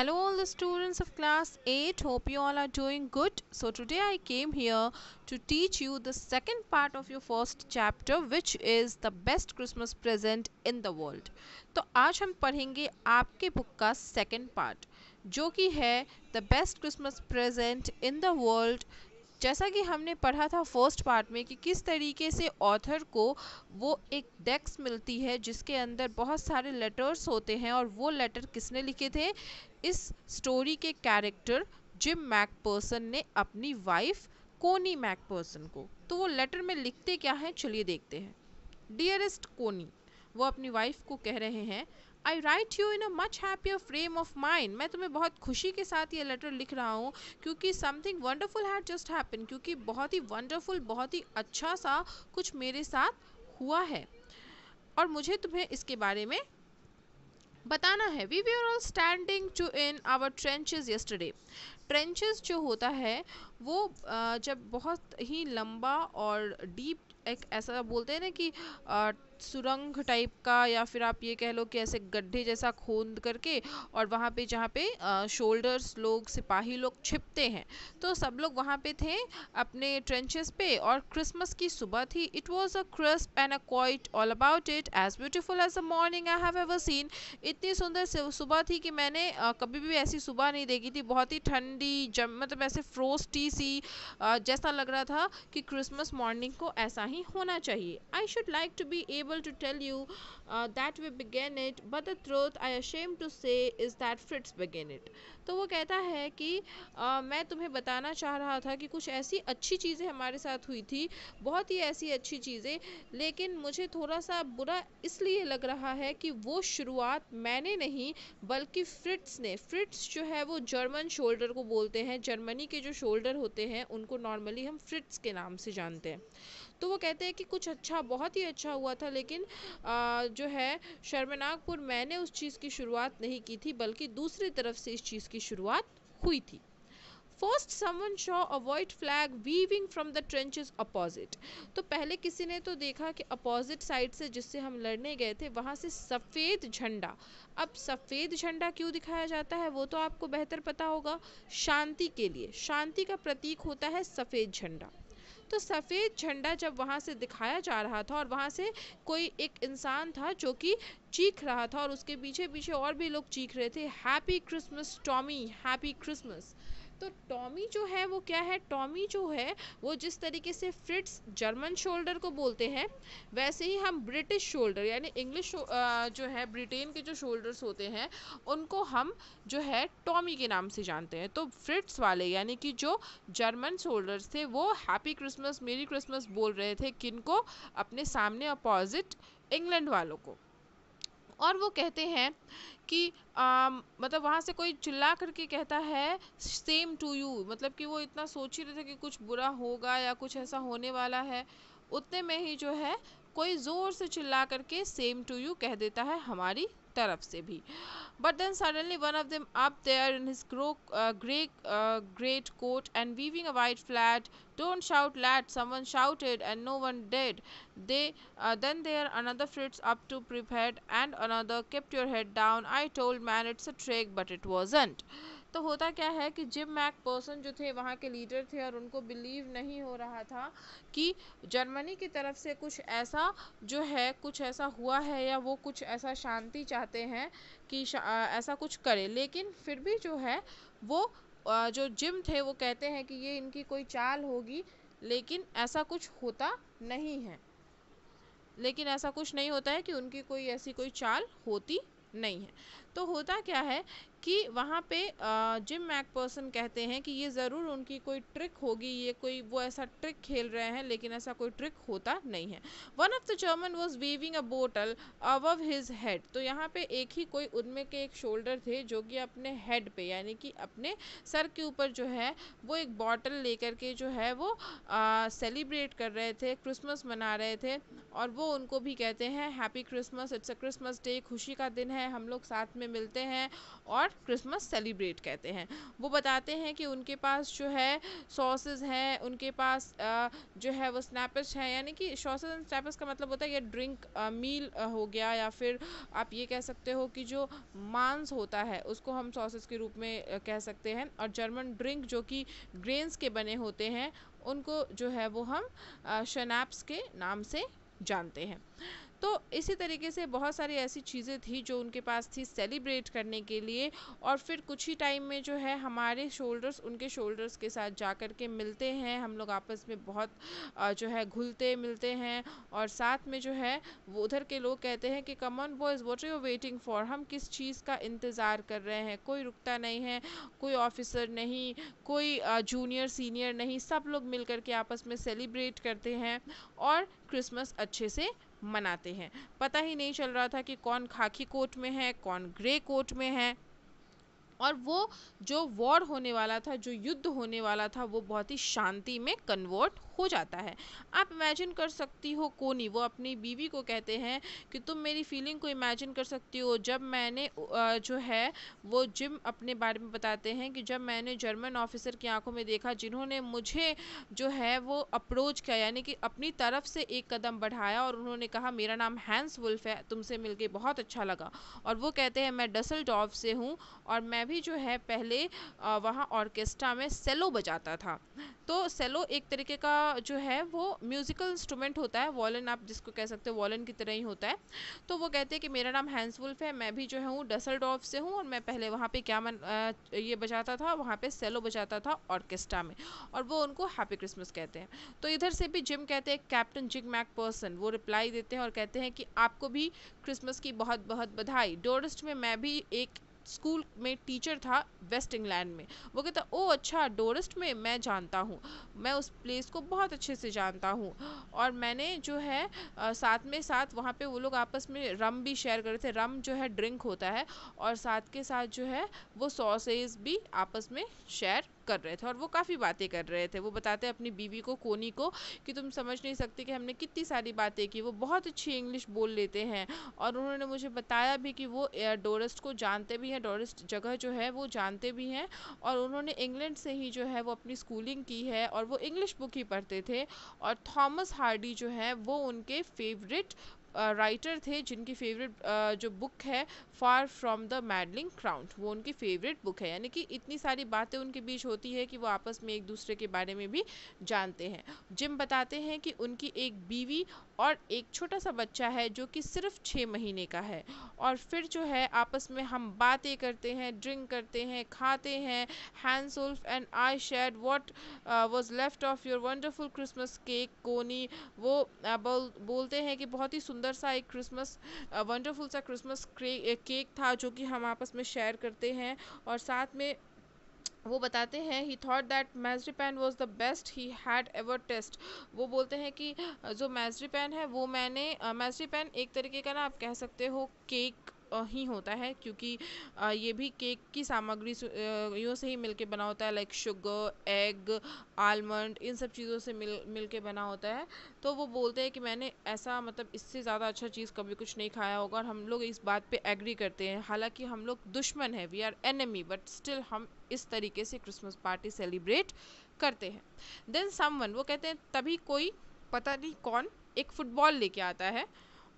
hello all the students of class 8 hope you all are doing good so today i came here to teach you the second part of your first chapter which is the best christmas present in the world तो आज हम पढ़ेंगे आपके book का second part जो कि है the best Christmas present in the world जैसा कि हमने पढ़ा था फर्स्ट पार्ट में कि किस तरीके से ऑथर को वो एक डेक्स मिलती है जिसके अंदर बहुत सारे लेटर्स होते हैं और वो लेटर किसने लिखे थे इस स्टोरी के कैरेक्टर जिम मैकपर्सन ने अपनी वाइफ कोनी मैकपर्सन को तो वो लेटर में लिखते क्या हैं चलिए देखते हैं डियरेस्ट कोनी वो अपनी वाइफ को कह रहे हैं I write you in a much happier frame of mind मैं तुम्हें बहुत खुशी के साथ ये लेटर लिख रहा हूँ क्योंकि something wonderful had just happen क्योंकि बहुत ही वंडरफुल बहुत ही अच्छा सा कुछ मेरे साथ हुआ है और मुझे तुम्हें इसके बारे में बताना है we we are all standing to in our trenches yesterday trenches जो होता है वो जब बहुत ही लंबा और डीप एक ऐसा बोलते हैं ना कि सुरंग टाइप का या फिर आप ये कह लो कि ऐसे गड्ढे जैसा खोद करके और वहाँ पे जहाँ पे शोल्डर्स लोग सिपाही लोग छिपते हैं तो सब लोग वहाँ पे थे अपने ट्रेंचेस पे और क्रिसमस की सुबह थी it was a crisp and a quite all about it as beautiful as a morning I have ever seen इतनी सुंदर सुबह थी कि मैंने कभी भी ऐसी सुबह नहीं देखी थी बहुत ही ठंडी जम मतलब ऐसे फ्रोस्टी सी जैसा लग रहा था कि क्रिसमस मॉर्निंग को ऐसा ही होना चाहिए I should like to be able to tell you that we began it but the truth I ashamed to say is that Fritz began it तो वो कहता है कि uh, मैं तुम्हें बताना चाह रहा था कि कुछ ऐसी अच्छी चीज़ें हमारे साथ हुई थी बहुत ही ऐसी अच्छी चीज़ें लेकिन मुझे थोड़ा सा बुरा इसलिए लग रहा है कि वो शुरुआत मैंने नहीं बल्कि फ्रिट्स ने फ्रिट्स जो है वो जर्मन शोल्डर को बोलते हैं जर्मनी के जो शोल्डर होते हैं उनको नॉर्मली हम फ्रिट्स के नाम से जानते हैं तो वो कहते हैं कि कुछ अच्छा बहुत ही अच्छा हुआ था लेकिन आ, जो है शर्मनाकपुर मैंने उस चीज़ की शुरुआत नहीं की थी बल्कि दूसरी तरफ से इस चीज़ की शुरुआत हुई थी first someone saw a white flag waving from the trenches opposite तो पहले किसी ने तो देखा कि अपोजिट साइड से जिससे हम लड़ने गए थे वहाँ से सफ़ेद झंडा अब सफ़ेद झंडा क्यों दिखाया जाता है वो तो आपको बेहतर पता होगा शांति के लिए शांति का प्रतीक होता है सफ़ेद झंडा तो सफ़ेद झंडा जब वहाँ से दिखाया जा रहा था और वहाँ से कोई एक इंसान था जो कि चीख रहा था और उसके पीछे पीछे और भी लोग चीख रहे थे happy Christmas Tommy happy Christmas तो टॉमी जो है वो क्या है टॉमी जो है वो जिस तरीके से फ्रिट्स जर्मन शोल्डर को बोलते हैं वैसे ही हम ब्रिटिश शोल्डर यानी इंग्लिश जो है ब्रिटेन के जो शोल्डर्स होते हैं उनको हम जो है टॉमी के नाम से जानते हैं तो फ्रिट्स वाले यानी कि जो जर्मन शोल्डर्स थे वो हैप्पी क्रिसमस मेरी क्रिसमस बोल रहे थे किन को अपने सामने अपोजिट इंग्लैंड वालों को और वो कहते हैं कि मतलब वहाँ से कोई चिल्ला करके कहता है सेम टू यू मतलब कि वो इतना सोच ही रहे थे कि कुछ बुरा होगा या कुछ ऐसा होने वाला है उतने में ही जो है कोई ज़ोर से चिल्ला करके सेम टू यू कह देता है हमारी तरफ से भी but then suddenly one of them up there in his gro grey great coat and waving a white flag don't shout lad someone shouted and no one did they then there another Fritz up to parapet and another kept your head down I told man it's a trick but it wasn't तो होता क्या है कि gym Mac person जो थे वहाँ के leader थे और उनको बिलीव नहीं हो रहा था कि जर्मनी की तरफ से कुछ ऐसा जो है कुछ ऐसा हुआ है या वो कुछ ऐसा शांति चाहते हैं कि ऐसा कुछ करे लेकिन फिर भी जो है वो जो जिम थे वो कहते हैं कि ये इनकी कोई चाल होगी लेकिन ऐसा कुछ होता नहीं है लेकिन ऐसा कुछ नहीं होता है कि उनकी कोई ऐसी कोई चाल होती नहीं है तो होता क्या है कि वहाँ पे जिम मैक पर्सन कहते हैं कि ये ज़रूर उनकी कोई ट्रिक होगी ये कोई वो ऐसा ट्रिक खेल रहे हैं लेकिन ऐसा कोई ट्रिक होता नहीं है one of the German was waving a bottle above his head तो यहाँ पे एक ही कोई उनमें के एक शोल्डर थे जो कि अपने हेड पे यानी कि अपने सर के ऊपर जो है वो एक बॉटल लेकर के जो है वो सेलिब्रेट कर रहे थे क्रिसमस मना रहे थे और वो उनको भी कहते हैं happy Christmas it's a Christmas day खुशी का दिन है हम लोग साथ में मिलते हैं और क्रिसमस सेलिब्रेट कहते हैं वो बताते हैं कि उनके पास जो है सॉसेज हैं उनके पास जो है वो स्नैपस हैं यानी कि सॉसेज एंड स्नैपस का मतलब होता है या ड्रिंक मील हो गया या फिर आप ये कह सकते हो कि जो मांस होता है उसको हम सॉसेज के रूप में कह सकते हैं और जर्मन ड्रिंक जो कि ग्रेन्स के बने होते हैं उनको जो है वो हम शनाप्स के नाम से जानते हैं तो इसी तरीके से बहुत सारी ऐसी चीज़ें थी जो उनके पास थी सेलिब्रेट करने के लिए और फिर कुछ ही टाइम में जो है हमारे शोल्डर्स उनके शोल्डर्स के साथ जा कर के मिलते हैं हम लोग आपस में बहुत जो है घुलते मिलते हैं और साथ में जो है वो उधर के लोग कहते हैं कि come on boys what are you waiting for हम किस चीज़ का इंतज़ार कर रहे हैं कोई रुकता नहीं है कोई ऑफिसर नहीं कोई जूनियर सीनियर नहीं सब लोग मिल के आपस में सेलिब्रेट करते हैं और क्रिसमस अच्छे से मनाते हैं पता ही नहीं चल रहा था कि कौन खाकी कोट में है कौन ग्रे कोट में है और वो जो वॉर होने वाला था जो युद्ध होने वाला था वो बहुत ही शांति में कन्वर्ट हो जाता है आप इमेजिन कर सकती हो कोनी वो अपनी बीवी को कहते हैं कि तुम मेरी फीलिंग को इमेजिन कर सकती हो जब मैंने जो है वो जिम अपने बारे में बताते हैं कि जब मैंने जर्मन ऑफिसर की आंखों में देखा जिन्होंने मुझे जो है वो अप्रोच किया यानी कि अपनी तरफ से एक कदम बढ़ाया और उन्होंने कहा मेरा नाम हैंस वुल्फ है तुमसे मिलके बहुत अच्छा लगा और वो कहते हैं मैं डसल से हूँ और मैं भी जो है पहले वहाँ ऑर्केस्ट्रा में सेलो बजाता था तो सेलो एक तरीके का जो है वो म्यूज़िकल इंस्ट्रूमेंट होता है वॉलन आप जिसको कह सकते हो वॉलन की तरह ही होता है तो वो कहते हैं कि मेरा नाम हैंसवुल्फ है मैं भी जो है हूँ डसलडॉफ से हूँ और मैं पहले वहाँ पे क्या मन आ, ये बजाता था वहाँ पे सेलो बजाता था ऑर्केस्ट्रा में और वो उनको हैप्पी क्रिसमस कहते हैं तो इधर से भी जिम कहते हैं कैप्टन जिग मैक पर्सन वो रिप्लाई देते हैं और कहते हैं कि आपको भी क्रिसमस की बहुत बहुत बधाई डोरस्ट में मैं भी एक स्कूल में टीचर था वेस्ट इंग्लैंड में वो कहता ओ अच्छा डोरेस्ट में मैं जानता हूँ मैं उस प्लेस को बहुत अच्छे से जानता हूँ और मैंने जो है साथ में साथ वहाँ पे वो लोग आपस में रम भी शेयर कर रहे थे रम जो है ड्रिंक होता है और साथ के साथ जो है वो सॉसेज भी आपस में शेयर कर रहे थे और वो काफ़ी बातें कर रहे थे वो बताते अपनी बीवी को कोनी को कि तुम समझ नहीं सकते कि हमने कितनी सारी बातें की वो बहुत अच्छी इंग्लिश बोल लेते हैं और उन्होंने मुझे बताया भी कि वो डोरेस्ट को जानते भी हैं डोरेस्ट जगह जो है वो जानते भी हैं और उन्होंने इंग्लैंड से ही जो है वो अपनी स्कूलिंग की है और वो इंग्लिश बुक ही पढ़ते थे और थॉमस हार्डी जो है वो उनके फेवरेट राइटर थे जिनकी फेवरेट जो बुक है far from the madding crowd वो उनकी फेवरेट बुक है यानी कि इतनी सारी बातें उनके बीच होती है कि वो आपस में एक दूसरे के बारे में भी जानते हैं जिम बताते हैं कि उनकी एक बीवी और एक छोटा सा बच्चा है जो कि सिर्फ छः महीने का है और फिर जो है आपस में हम बातें करते हैं ड्रिंक करते हैं खाते हैं हैंड सोल्फ and I shared what was left of your wonderful Christmas cake Connie वो बोल बोलते हैं कि बहुत ही सुंदर सुंदर सा एक क्रिसमस वंडरफुल सा क्रिसमस केक था जो कि हम आपस में शेयर करते हैं और साथ में वो बताते हैं he thought that marzipan was the best he had ever taste वो बोलते हैं कि जो मैजरी पेन है वो मैंने मैजरी पेन एक तरीके का ना आप कह सकते हो केक ही होता है क्योंकि ये भी केक की सामग्री यों से ही मिल बना होता है लाइक शुगर एग आलमंड इन सब चीज़ों से मिल मिल के बना होता है तो वो बोलते हैं कि मैंने ऐसा मतलब इससे ज़्यादा अच्छा चीज़ कभी कुछ नहीं खाया होगा और हम लोग इस बात पे एग्री करते हैं हालांकि हम लोग दुश्मन है we are enemy but still हम इस तरीके से क्रिसमस पार्टी सेलिब्रेट करते हैं देन समवन वो कहते हैं तभी कोई पता नहीं कौन एक फ़ुटबॉल लेके आता है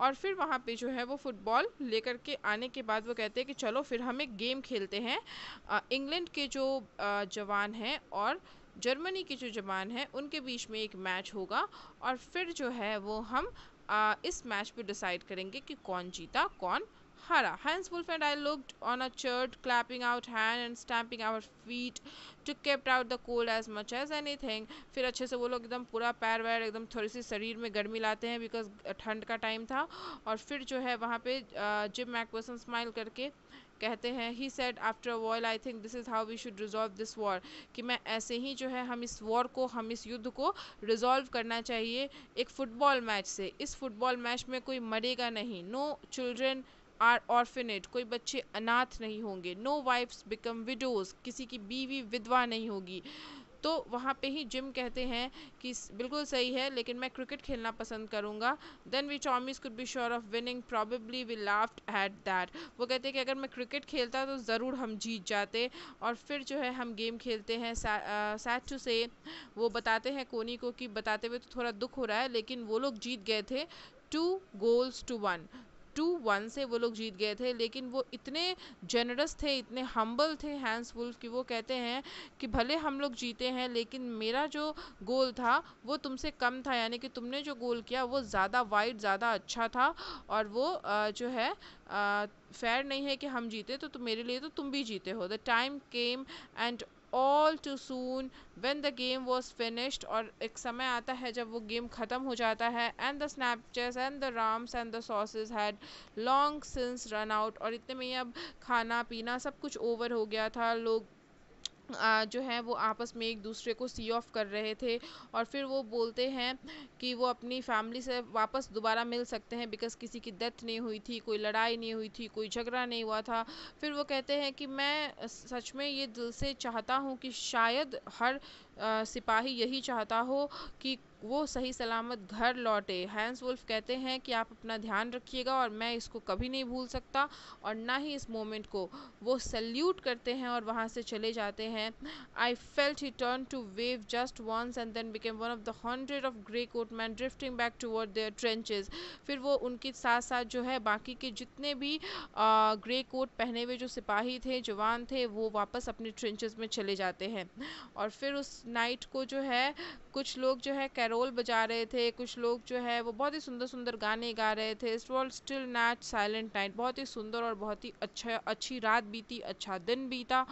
और फिर वहाँ पे जो है वो फ़ुटबॉल लेकर के आने के बाद वो कहते हैं कि चलो फिर हम एक गेम खेलते हैं इंग्लैंड के जो जवान हैं और जर्मनी के जो जवान हैं उनके बीच में एक मैच होगा और फिर जो है वो हम इस मैच पे डिसाइड करेंगे कि कौन जीता कौन Hara. Hans Wolf and I looked on a church, clapping out hand and stamping our feet to keep out the cold as much as anything फिर अच्छे से वो लोग एकदम पूरा पैर वैर एकदम थोड़ी सी शरीर में गर्मी लाते हैं बिकॉज ठंड का टाइम था और फिर जो है वहाँ पे जिम मैकवर्सन स्माइल करके कहते हैं he said after all I think this is how we should resolve this war कि मैं ऐसे ही जो है हम इस वॉर को हम इस युद्ध को रिजॉल्व करना चाहिए एक फ़ुटबॉल मैच से इस फुटबॉल मैच में कोई मरेगा नहीं नो चिल्ड्रेन आर ऑर्फिनेट कोई बच्चे अनाथ नहीं होंगे नो वाइफ्स बिकम विडोज़ किसी की बीवी विधवा नहीं होगी तो वहाँ पे ही जिम कहते हैं कि बिल्कुल सही है लेकिन मैं क्रिकेट खेलना पसंद करूँगा then we Tommies could be sure of winning probably we laughed at that वो कहते हैं कि अगर मैं क्रिकेट खेलता तो ज़रूर हम जीत जाते और फिर जो है हम गेम खेलते हैं सैट टू से वो बताते हैं कोनी को कि बताते हुए तो थोड़ा दुख हो रहा है लेकिन वो लोग जीत गए थे two goals two one two one से वो लोग जीत गए थे लेकिन वो इतने जेनरस थे इतने हम्बल थे हैंस वुल्फ कि वो कहते हैं कि भले हम लोग जीते हैं लेकिन मेरा जो गोल था वो तुमसे कम था यानी कि तुमने जो गोल किया वो ज़्यादा वाइड ज़्यादा अच्छा था और वो आ, जो है फेयर नहीं है कि हम जीते तो तो मेरे लिए तो तुम भी जीते हो the time came and all too soon when the game was finished और एक समय आता है जब वो गेम ख़त्म हो जाता है and the schnapps and the rum and the sausage had long since run out और इतने में ही अब खाना पीना सब कुछ ओवर हो गया था लोग जो है वो आपस में एक दूसरे को सी ऑफ कर रहे थे और फिर वो बोलते हैं कि वो अपनी फैमिली से वापस दोबारा मिल सकते हैं बिकॉज़ किसी की डेथ नहीं हुई थी कोई लड़ाई नहीं हुई थी कोई झगड़ा नहीं हुआ था फिर वो कहते हैं कि मैं सच में ये दिल से चाहता हूँ कि शायद हर सिपाही यही चाहता हो कि वो सही सलामत घर लौटे हैंस वुल्फ कहते हैं कि आप अपना ध्यान रखिएगा और मैं इसको कभी नहीं भूल सकता और ना ही इस मोमेंट को वो सल्यूट करते हैं और वहाँ से चले जाते हैं I felt he turn to wave just once and then became one of the hundred of grey coat man drifting back toward their trenches फिर वो उनके साथ साथ जो है बाकी के जितने भी आ, ग्रे कोट पहने हुए जो सिपाही थे जवान थे वो वापस अपने ट्रेंचेज में चले जाते हैं और फिर उस नाइट को जो है कुछ लोग जो है कैरोल बजा रहे थे कुछ लोग जो है वो बहुत ही सुंदर सुंदर गाने गा रहे थे it was still night silent night बहुत ही सुंदर और बहुत ही अच्छा अच्छी रात बीती अच्छा दिन बीता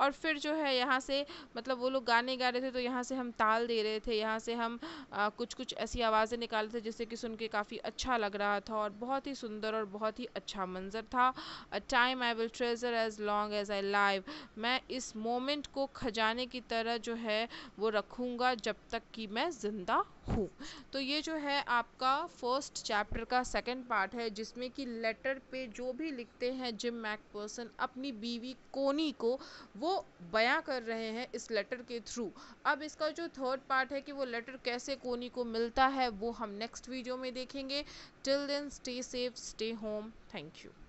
और फिर जो है यहाँ से मतलब वो लोग गाने गा रहे थे तो यहाँ से हम ताल दे रहे थे यहाँ से हम आ, कुछ कुछ ऐसी आवाज़ें निकाल रहे थे जिससे कि सुन के काफ़ी अच्छा लग रहा था और बहुत ही सुंदर और बहुत ही अच्छा मंजर था a time I will treasure as long as I live मैं इस मोमेंट को खजाने की तरह जो है वो रखूँगा जब तक कि मैं ज़िंदा रहा हूँ तो ये जो है आपका फर्स्ट चैप्टर का सेकंड पार्ट है जिसमें कि लेटर पे जो भी लिखते हैं जिम मैक पर्सन अपनी बीवी कोनी को वो बयां कर रहे हैं इस लेटर के थ्रू अब इसका जो थर्ड पार्ट है कि वो लेटर कैसे कोनी को मिलता है वो हम नेक्स्ट वीडियो में देखेंगे till then stay safe stay home thank you